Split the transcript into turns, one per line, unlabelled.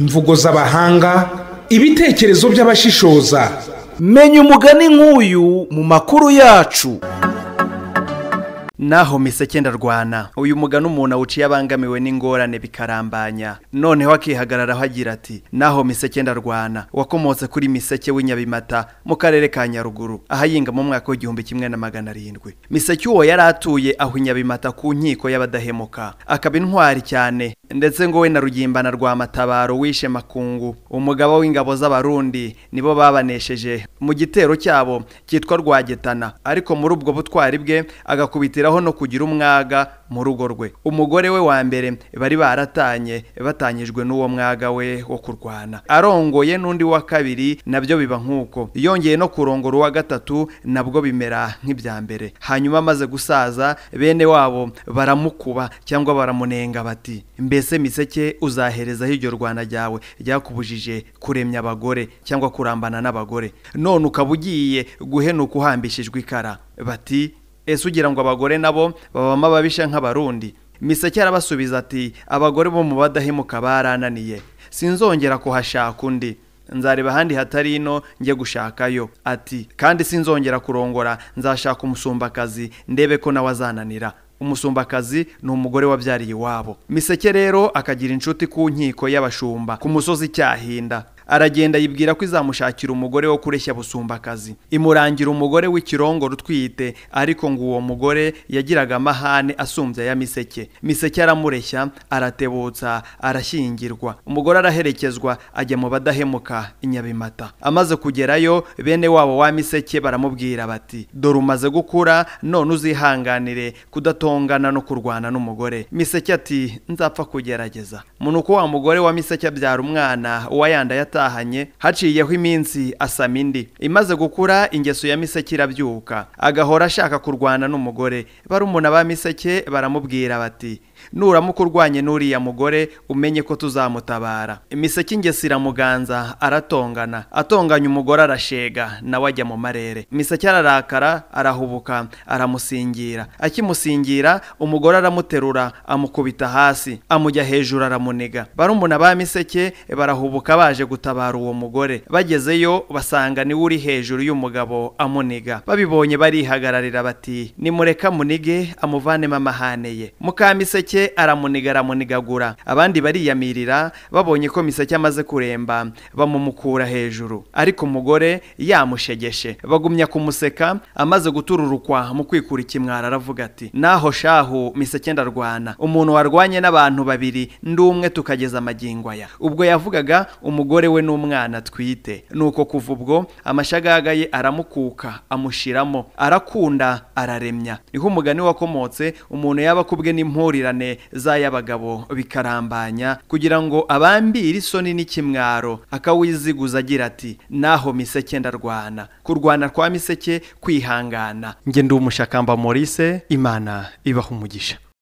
imvugo z'abahanga ibitekerezo by'abashishoza menya umugani nk'uyu mu makuru yacu naho miseke ndarwana uyu mugani umuntu awuciye abangamiwe n'ingorane bikarambanya noneho akihagararaho agira ati naho miseke ndarwana wakomotse kuri miseke w'inyabimata mu karere ka nyaruguru ahayinga mu mwaka w'igihumbi kimwe na magana arindwi miseke uwo yari atuye aho inyabimata ku nkiko y'abadahemuka akaba intwari cyane ndetse ngo we na rugimbana rwa matabaro wishe makungu umugabo w'ingabo z'abarundi nibo babanesheje mu gitero cyabo cyitwa rwagetana ariko muri ubwo butwari bwe agakubitira ashyiraho no kugira umwaga mu rugo rwe umugore we wa mbere bari baratanye batanyijwe n'uwo mwaga we wo kurwana arongoye n'undi wa kabiri nabyo biba nk'uko yongeye no kurongora uwa gatatu nabwo bimera nk'ibya mbere hanyuma amaze gusaza bene wabo baramukuba cyangwa baramunenga bati mbese miseke uzaherezaho iryo rwanda ryawe ryakubujije kuremya abagore cyangwa kurambana n'abagore none ukaba ugiye guhenuka uhambishijwe ikara bati ese ugira ngo abagore nabo babamo ababisha nk'abarundi miseke arabasubiza ati abagore bo mu badahemuka barananiye sinzongera kuhashaka undi nzareba ahandi hatari ino njye gushakayo ati kandi sinzongera kurongora nzashaka umusumbakazi ndebe ko nawe azananira umusumbakazi ni umugore wabyariye iwabo miseke rero akagira inshuti ku nkiko y'abashumba ku musozi cyahinda aragenda yibwira ko izamushakira umugore wo kureshya busumbakazi imurangira umugore w'ikirongoro rutwite ariko ngo uwo mugore yagiraga amahane asumbya ya miseke miseke aramureshya aratebutsa arashyingirwa umugore araherekezwa ajya mu badahemuka i nyabimata amaze kugerayo bene wabo wa miseke baramubwira bati dore umaze gukura none uzihanganire kudatongana no kurwana n'umugore miseke ati nzapfa kugerageza umuntu uko wa mugore wa miseke abyara umwana uwa yanda yatahanye haciyeho iminsi asama indi imaze gukura ingeso ya miseke irabyuka agahora ashaka kurwana n'umugore barumuna ba miseke baramubwira bati nuramuka urwanye n'uriya mugore umenye ko tuzamutabara imiseke ingesi iramuganza aratongana atonganya umugore arashega nawe ajya mu marere imiseke ararakara arahubuka aramusingira akimusingira umugore aramuterura amukubita hasi amujya hejuru aramuniga barumuna ba miseke barahubuka baje gutabara uwo mugore bagezeyo basanga niwe uri hejuru y'umugabo amuniga babibonye barihagararira bati nimureka munige amuvanemo amahane ye mukamiseke miseke aramuniga aramunigagura abandi bariyamirira babonye ko miseke amaze kuremba bamumukura hejuru ariko umugore yamushegeshe bagumya kumuseka amaze gutururukwa mu kwikura ikimwara aravuga ati naho shahu miseke ndarwana umuntu warwanye n'abantu babiri ndi umwe tukageza amagingo aya ubwo yavugaga umugore we n'umwana atwite nuko kuva ubwo amashagaga ye aramukuka amushiramo arakunda araremya niho umugani wakomotse umuntu yaba akubwe n'impurirane cyane z'ay'abagabo bikarambanya kugira ngo abambire isoni n'ikimwaro akawiziguza agira ati naho miseke ndarwana kurwana kwa miseke kwihangana ngende ndi umushakamba Maurice imana ibaho umugisha